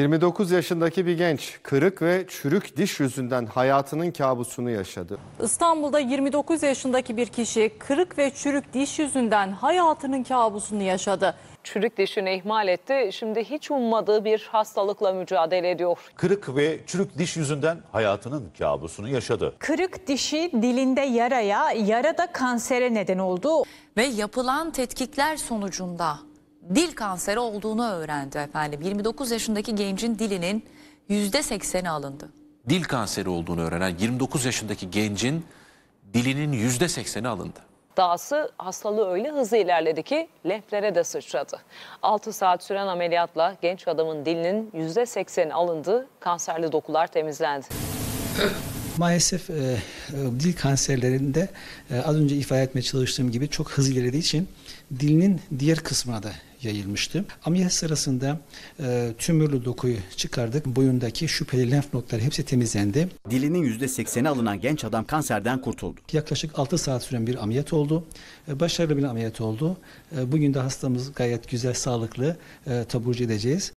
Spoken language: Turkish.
29 yaşındaki bir genç kırık ve çürük diş yüzünden hayatının kabusunu yaşadı. İstanbul'da 29 yaşındaki bir kişi kırık ve çürük diş yüzünden hayatının kabusunu yaşadı. Çürük dişini ihmal etti. Şimdi hiç ummadığı bir hastalıkla mücadele ediyor. Kırık ve çürük diş yüzünden hayatının kabusunu yaşadı. Kırık dişi dilinde yaraya, yarada kansere neden oldu. Ve yapılan tetkikler sonucunda dil kanseri olduğunu öğrendi efendim. 29 yaşındaki gencin dilinin %80'i alındı. Dil kanseri olduğunu öğrenen 29 yaşındaki gencin dilinin %80'i alındı. Dahası hastalığı öyle hızlı ilerledi ki lehplere de sıçradı. 6 saat süren ameliyatla genç adamın dilinin %80'i alındı, kanserli dokular temizlendi. Maalesef e, e, dil kanserlerinde e, az önce ifade etmeye çalıştığım gibi çok hızlı ilerlediği için dilinin diğer kısmına da yayılmıştı. Ameliyat sırasında e, tümörlü dokuyu çıkardık. Boyundaki şüpheli lenf noktaları hepsi temizlendi. Dilinin %80'i alınan genç adam kanserden kurtuldu. Yaklaşık 6 saat süren bir ameliyat oldu. E, başarılı bir ameliyat oldu. E, bugün de hastamız gayet güzel, sağlıklı e, taburcu edeceğiz.